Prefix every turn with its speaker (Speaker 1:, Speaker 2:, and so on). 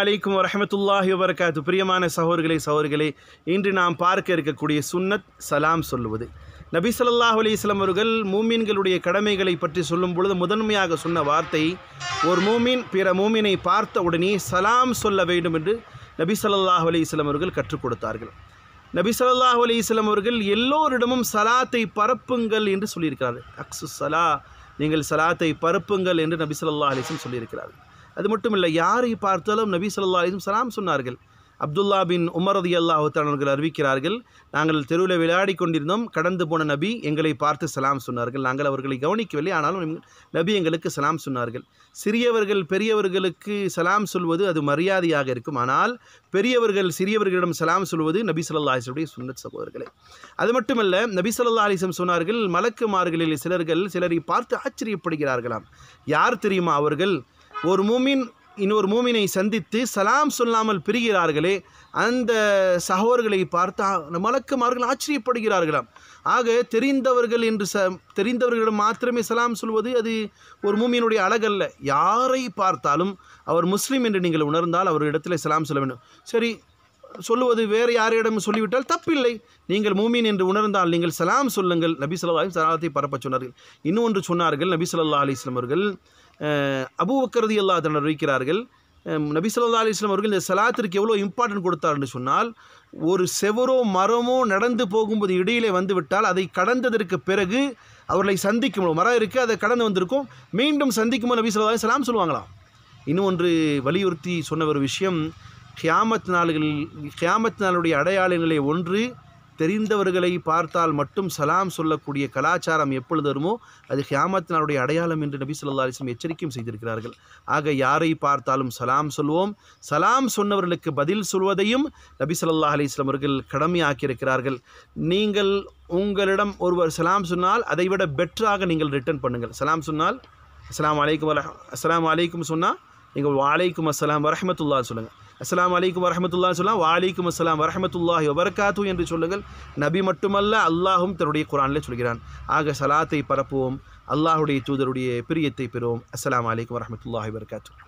Speaker 1: அலைக்கும் வரமத்துல்லாஹி வரகாத்து பிரியமான சகோர்களை சகோதரிகளே இன்று நாம் பார்க்க இருக்கக்கூடிய சுன்னத் சலாம் சொல்லுவது நபி சொல்லாஹ் அலிஸ்லாம் அவர்கள் மூமீன்களுடைய கடமைகளை பற்றி சொல்லும் பொழுது முதன்மையாக சொன்ன வார்த்தை ஒரு மூமீன் பிற மூமினை பார்த்த உடனே சலாம் சொல்ல வேண்டும் என்று நபி சொல்லாஹ் அலிஸ்லாம் அவர்கள் கற்றுக் கொடுத்தார்கள் நபி சொல்லாஹ் அலிஸ்லாம் அவர்கள் எல்லோரிடமும் சலாத்தை பரப்புங்கள் என்று சொல்லியிருக்கிறார்கள் அக்சு சலா நீங்கள் சலாத்தை பரப்புங்கள் என்று நபி சொல்லா அலிஸ்லம் சொல்லியிருக்கிறார்கள் அது மட்டும் இல்லை யாரை பார்த்தாலும் நபி சொல்லா அலிஸ்லம் சலாம் சொன்னார்கள் அப்துல்லா பின் உமரதி அல்லாஹானவர்கள் அறிவிக்கிறார்கள் நாங்கள் தெருவில் விளையாடி கொண்டிருந்தோம் கடந்து போன நபி எங்களை பார்த்து சலாம் சொன்னார்கள் நாங்கள் அவர்களை கவனிக்கவில்லை ஆனாலும் நபி எங்களுக்கு சலாம் சொன்னார்கள் சிறியவர்கள் பெரியவர்களுக்கு சலாம் சொல்வது அது மரியாதையாக இருக்கும் ஆனால் பெரியவர்கள் சிறியவர்களிடம் சலாம் சொல்வது நபி சொல்லா அலிஸ்லுடைய சுன்னத் சகோதரர்களே அது மட்டுமல்ல நபி சொல்லா அலிசம் சொன்னார்கள் மலக்குமார்களில் சிலர்கள் சிலரை பார்த்து ஆச்சரியப்படுகிறார்களாம் யார் தெரியுமா அவர்கள் ஒரு மூமின் இன்னொரு மூமினை சந்தித்து சலாம் சொல்லாமல் பிரிகிறார்களே அந்த சகோதர்களை பார்த்து அவர்கள் ஆச்சரியப்படுகிறார்களாம் ஆக தெரிந்தவர்கள் என்று ச தெரிந்தவர்களிடம் மாத்திரமே சலாம் சொல்வது அது ஒரு மூமியினுடைய அழகல்ல யாரை பார்த்தாலும் அவர் முஸ்லீம் என்று நீங்கள் உணர்ந்தால் அவர்களிடத்தில் சலாம் சொல்ல வேண்டும் சரி சொல்லுவது வேறு யாரிடம் சொல்லிவிட்டால் தப்பில்லை நீங்கள் மூமின் என்று உணர்ந்தால் நீங்கள் சலாம் சொல்லுங்கள் நபி சொல்லா சலாத்தை பரப்ப சொன்னார்கள் இன்னொன்று சொன்னார்கள் நபி சொல்லா இஸ்லாம் அவர்கள் அபூவக்கரதி அல்லா தன் அறிவிக்கிறார்கள் நபி சொல்லா இஸ்லாம் அவர்கள் இந்த சலாத்திற்கு எவ்வளோ இம்பார்ட்டன்ட் கொடுத்தார்னு சொன்னால் ஒரு செவரோ மரமோ நடந்து போகும்போது இடையிலே வந்துவிட்டால் அதை கடந்ததற்கு பிறகு அவர்களை சந்திக்கும் மரம் இருக்குது அதை கடந்து வந்திருக்கும் மீண்டும் சந்திக்கும்போது நபி சொல்லா அலிஸ்லாம் சொல்லுவாங்களாம் இன்னும் ஒன்று வலியுறுத்தி சொன்ன ஒரு விஷயம் கியாமத் நாள்களில் கியாமத் நாளுடைய அடையாளங்களே ஒன்று தெரிந்தவர்களை பார்த்தால் மட்டும் சலாம் சொல்லக்கூடிய கலாச்சாரம் எப்பொழுது வருமோ அது ஹியாமத்தினாருடைய அடையாளம் என்று நபி சொல்லா அலிஸ்லம் எச்சரிக்கையும் செய்திருக்கிறார்கள் ஆக யாரை பார்த்தாலும் சலாம் சொல்வோம் சலாம் சொன்னவர்களுக்கு பதில் சொல்வதையும் நபி சொல்லா அலிஸ்லாம் அவர்கள் கடமையாக்கியிருக்கிறார்கள் நீங்கள் உங்களிடம் ஒருவர் சலாம் சொன்னால் அதைவிட பெட்டராக நீங்கள் ரிட்டர்ன் பண்ணுங்கள் சலாம் சொன்னால் அஸ்லாம் அலைக்கும் அஸ்லாம் அலைக்கும் சொன்னால் நீங்கள் வாலைக்கும் அஸ்லாம் வரமத்துல்லா சொல்லுங்கள் அஸ்லாம் அலைக்கும் வரமத்துல்லான்னு சொல்லலாம் வாலிக்கும் அஸ்லாம் வரமத்துல்லாஹி வபர்காத்து என்று சொல்லுங்கள் நபி மட்டுமல்ல அல்லாஹும் தன்னுடைய குரானிலே சொல்கிறான் ஆக சலாத்தை பரப்புவோம் அல்லாஹுடைய தூதருடைய பிரியத்தை பெறுவோம் அஸ்லாம் அலைக்கும் வரமத்துல்லாஹி வபர்காத்து